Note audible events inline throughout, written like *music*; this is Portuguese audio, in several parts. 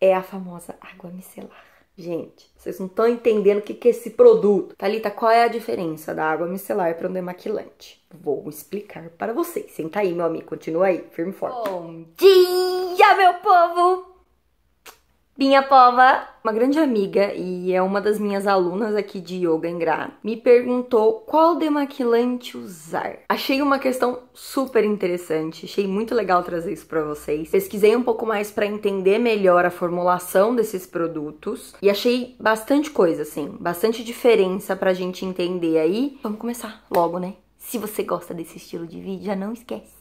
é a famosa água micelar. Gente, vocês não estão entendendo o que, que é esse produto. Thalita, qual é a diferença da água micelar para um demaquilante? Vou explicar para vocês. Senta aí, meu amigo, continua aí, firme e forte. Bom dia, meu povo! Minha Pova, uma grande amiga e é uma das minhas alunas aqui de Yoga em Gra, me perguntou qual demaquilante usar. Achei uma questão super interessante, achei muito legal trazer isso para vocês. Pesquisei um pouco mais para entender melhor a formulação desses produtos e achei bastante coisa assim, bastante diferença pra gente entender aí. Vamos começar logo, né? Se você gosta desse estilo de vídeo, já não esquece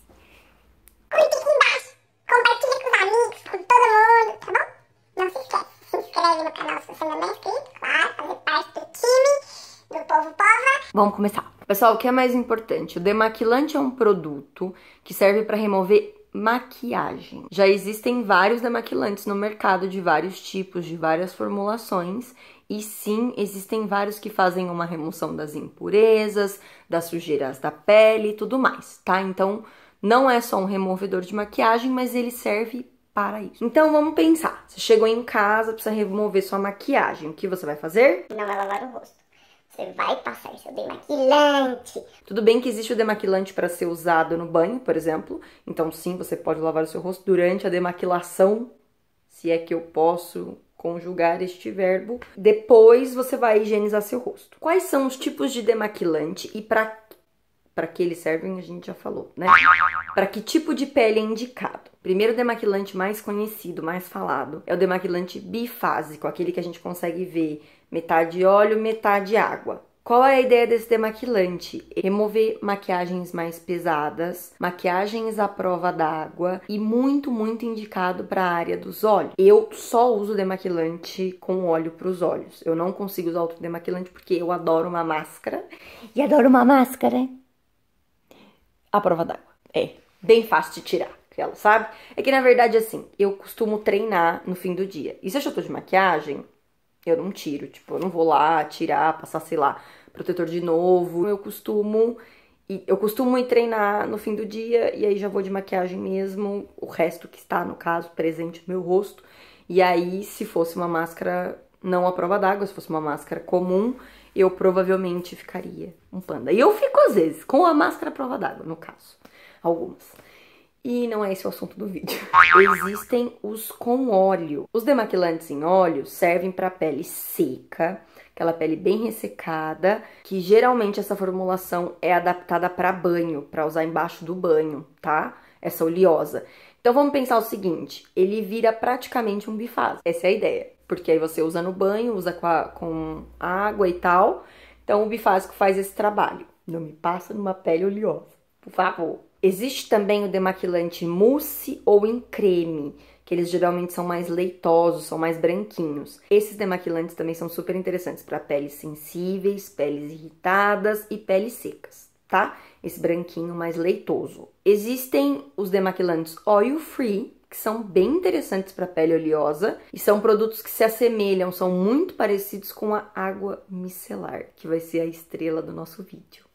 aí no canal se você ainda não é inscrito, claro, fazer parte do time do Povo Pova. Vamos começar. Pessoal, o que é mais importante? O demaquilante é um produto que serve para remover maquiagem. Já existem vários demaquilantes no mercado de vários tipos, de várias formulações, e sim, existem vários que fazem uma remoção das impurezas, das sujeiras da pele e tudo mais, tá? Então, não é só um removedor de maquiagem, mas ele serve para isso. Então vamos pensar. Você chegou em casa, precisa remover sua maquiagem. O que você vai fazer? Não vai lavar o rosto. Você vai passar seu demaquilante. Tudo bem que existe o demaquilante para ser usado no banho, por exemplo. Então, sim, você pode lavar o seu rosto durante a demaquilação, se é que eu posso conjugar este verbo. Depois você vai higienizar seu rosto. Quais são os tipos de demaquilante e para para que eles servem, a gente já falou, né? Para que tipo de pele é indicado? primeiro demaquilante mais conhecido, mais falado, é o demaquilante bifásico, aquele que a gente consegue ver metade óleo, metade água. Qual é a ideia desse demaquilante? Remover maquiagens mais pesadas, maquiagens à prova d'água e muito, muito indicado para a área dos olhos. Eu só uso demaquilante com óleo para os olhos. Eu não consigo usar outro demaquilante porque eu adoro uma máscara. E adoro uma máscara à prova d'água. É, bem fácil de tirar aquela, sabe? É que na verdade, assim, eu costumo treinar no fim do dia. E se eu já tô de maquiagem, eu não tiro. Tipo, eu não vou lá tirar, passar, sei lá, protetor de novo. Eu costumo. Eu costumo ir treinar no fim do dia e aí já vou de maquiagem mesmo, o resto que está, no caso, presente no meu rosto. E aí, se fosse uma máscara não à prova d'água, se fosse uma máscara comum, eu provavelmente ficaria um panda. E eu fico às vezes com a máscara à prova d'água, no caso, algumas. E não é esse o assunto do vídeo. *laughs* Existem os com óleo. Os demaquilantes em óleo servem para pele seca, aquela pele bem ressecada, que geralmente essa formulação é adaptada para banho, para usar embaixo do banho, tá? Essa oleosa. Então vamos pensar o seguinte, ele vira praticamente um bifásico. Essa é a ideia, porque aí você usa no banho, usa com, a, com água e tal. Então o bifásico faz esse trabalho. Não me passa numa pele oleosa, por favor. Existe também o demaquilante mousse ou em creme, que eles geralmente são mais leitosos, são mais branquinhos. Esses demaquilantes também são super interessantes para peles sensíveis, peles irritadas e peles secas, tá? Esse branquinho mais leitoso. Existem os demaquilantes oil free, que são bem interessantes para pele oleosa e são produtos que se assemelham, são muito parecidos com a água micelar, que vai ser a estrela do nosso vídeo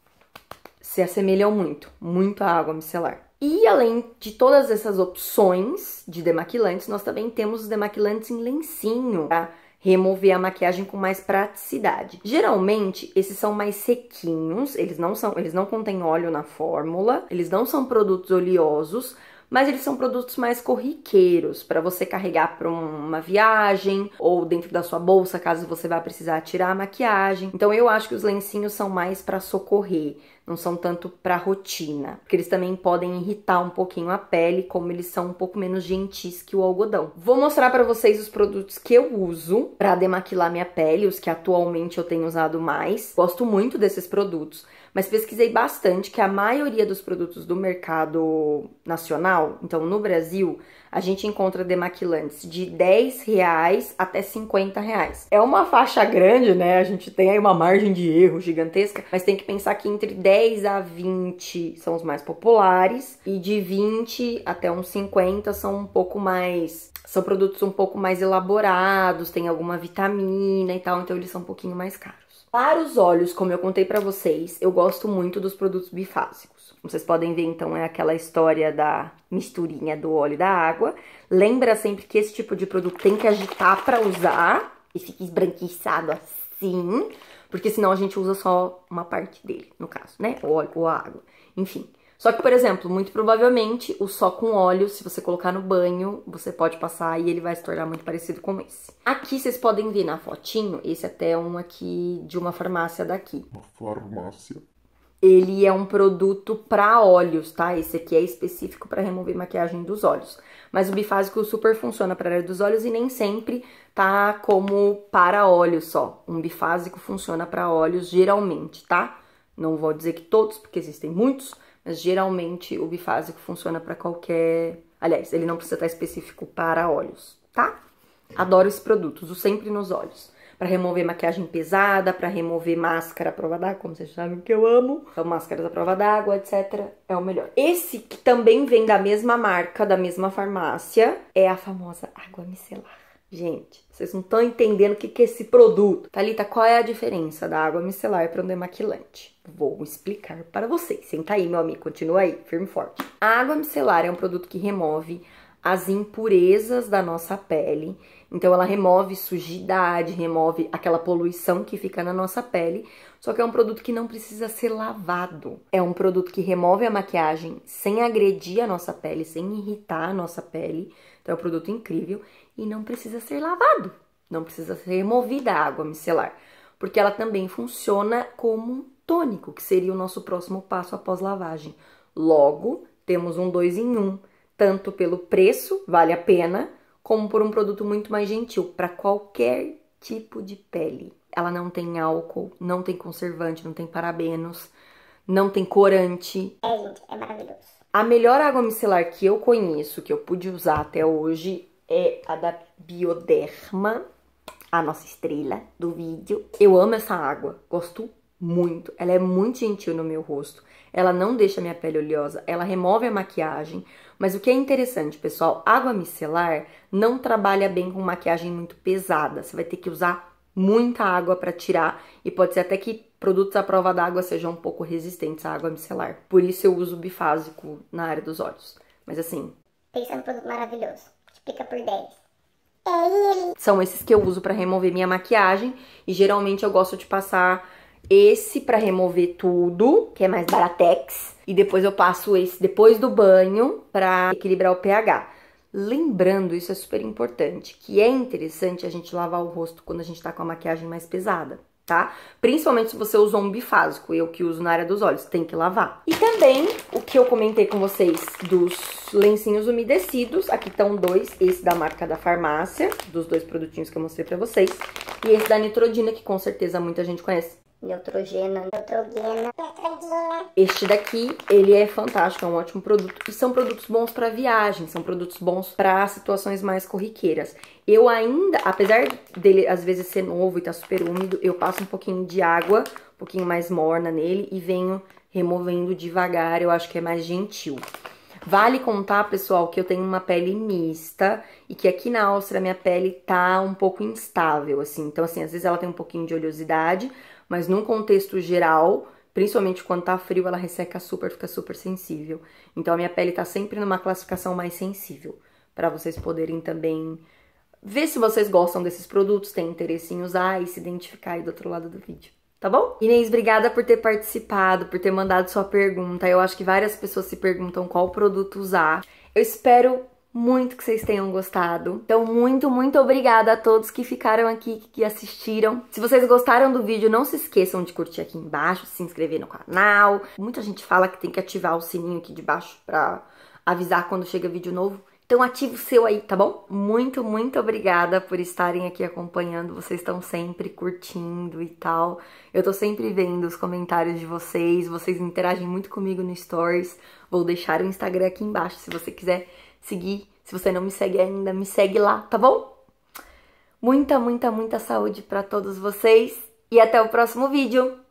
se assemelham muito, muito à água micelar. E além de todas essas opções de demaquilantes, nós também temos os demaquilantes em lencinho para remover a maquiagem com mais praticidade. Geralmente, esses são mais sequinhos, eles não são, eles não contêm óleo na fórmula, eles não são produtos oleosos, mas eles são produtos mais corriqueiros para você carregar para uma viagem ou dentro da sua bolsa, caso você vá precisar tirar a maquiagem. Então eu acho que os lencinhos são mais para socorrer, não são tanto para rotina, porque eles também podem irritar um pouquinho a pele, como eles são um pouco menos gentis que o algodão. Vou mostrar para vocês os produtos que eu uso para demaquilar minha pele, os que atualmente eu tenho usado mais. Gosto muito desses produtos, mas pesquisei bastante que é a maioria dos produtos do mercado nacional, então no Brasil, a gente encontra demaquilantes de 10 reais até 50 reais. É uma faixa grande, né? A gente tem aí uma margem de erro gigantesca, mas tem que pensar que entre 10 a 20 são os mais populares e de 20 até uns 50 são um pouco mais são produtos um pouco mais elaborados, tem alguma vitamina e tal, então eles são um pouquinho mais caros. Para os olhos, como eu contei para vocês, eu gosto muito dos produtos bifásicos. Como vocês podem ver, então, é aquela história da misturinha do óleo e da água água. Lembra sempre que esse tipo de produto tem que agitar para usar e fica esbranquiçado assim, porque senão a gente usa só uma parte dele, no caso, né? O óleo ou a água, enfim. Só que, por exemplo, muito provavelmente o só com óleo, se você colocar no banho, você pode passar e ele vai se tornar muito parecido com esse. Aqui vocês podem ver na fotinho, esse é até é um aqui de uma farmácia daqui. Uma farmácia ele é um produto para olhos, tá? Esse aqui é específico para remover maquiagem dos olhos. Mas o bifásico super funciona para área dos olhos e nem sempre tá como para olhos só. Um bifásico funciona para olhos geralmente, tá? Não vou dizer que todos, porque existem muitos, mas geralmente o bifásico funciona para qualquer. Aliás, ele não precisa estar tá específico para olhos, tá? Adoro esse produto, uso sempre nos olhos para remover maquiagem pesada, para remover máscara à prova d'água, como vocês sabem que eu amo. Então, máscaras à prova d'água, etc. É o melhor. Esse que também vem da mesma marca, da mesma farmácia, é a famosa água micelar. Gente, vocês não estão entendendo o que, que é esse produto. Thalita, qual é a diferença da água micelar para um demaquilante? Vou explicar para vocês. Senta aí, meu amigo, continua aí, firme e forte. A água micelar é um produto que remove as impurezas da nossa pele. Então ela remove sujidade, remove aquela poluição que fica na nossa pele. Só que é um produto que não precisa ser lavado. É um produto que remove a maquiagem sem agredir a nossa pele, sem irritar a nossa pele. Então é um produto incrível e não precisa ser lavado. Não precisa ser removida a água micelar, porque ela também funciona como um tônico, que seria o nosso próximo passo após lavagem. Logo, temos um dois em um tanto pelo preço, vale a pena, como por um produto muito mais gentil para qualquer tipo de pele. Ela não tem álcool, não tem conservante, não tem parabenos, não tem corante. É, gente, é maravilhoso. A melhor água micelar que eu conheço, que eu pude usar até hoje, é a da Bioderma, a nossa estrela do vídeo. Eu amo essa água, gosto muito. Ela é muito gentil no meu rosto. Ela não deixa minha pele oleosa, ela remove a maquiagem. Mas o que é interessante, pessoal, água micelar não trabalha bem com maquiagem muito pesada. Você vai ter que usar muita água para tirar e pode ser até que produtos à prova d'água sejam um pouco resistentes à água micelar. Por isso eu uso bifásico na área dos olhos. Mas assim, pensa num produto maravilhoso, pica por 10. É são esses que eu uso para remover minha maquiagem e geralmente eu gosto de passar esse para remover tudo, que é mais baratex, e depois eu passo esse depois do banho para equilibrar o pH. Lembrando, isso é super importante, que é interessante a gente lavar o rosto quando a gente tá com a maquiagem mais pesada, tá? Principalmente se você usou um bifásico, eu que uso na área dos olhos, tem que lavar. E também o que eu comentei com vocês dos lencinhos umedecidos, aqui estão dois, esse da marca da farmácia, dos dois produtinhos que eu mostrei pra vocês, e esse da Nitrodina, que com certeza muita gente conhece, Neutrogena. Neutrogena. Neutrogena. Este daqui, ele é fantástico, é um ótimo produto. E são produtos bons para viagem, são produtos bons para situações mais corriqueiras. Eu ainda, apesar dele às vezes ser novo e tá super úmido, eu passo um pouquinho de água, um pouquinho mais morna nele e venho removendo devagar, eu acho que é mais gentil. Vale contar, pessoal, que eu tenho uma pele mista e que aqui na Áustria minha pele tá um pouco instável, assim. Então, assim, às vezes ela tem um pouquinho de oleosidade, mas num contexto geral, principalmente quando tá frio, ela resseca super, fica super sensível. Então a minha pele tá sempre numa classificação mais sensível, para vocês poderem também ver se vocês gostam desses produtos, têm interesse em usar e se identificar aí do outro lado do vídeo. Tá bom? Inês, obrigada por ter participado, por ter mandado sua pergunta. Eu acho que várias pessoas se perguntam qual produto usar. Eu espero muito que vocês tenham gostado. Então, muito, muito obrigada a todos que ficaram aqui, que assistiram. Se vocês gostaram do vídeo, não se esqueçam de curtir aqui embaixo, se inscrever no canal. Muita gente fala que tem que ativar o sininho aqui de baixo pra avisar quando chega vídeo novo. Então ativa o seu aí, tá bom? Muito, muito obrigada por estarem aqui acompanhando. Vocês estão sempre curtindo e tal. Eu tô sempre vendo os comentários de vocês. Vocês interagem muito comigo no Stories. Vou deixar o Instagram aqui embaixo se você quiser seguir. Se você não me segue ainda, me segue lá, tá bom? Muita, muita, muita saúde para todos vocês e até o próximo vídeo.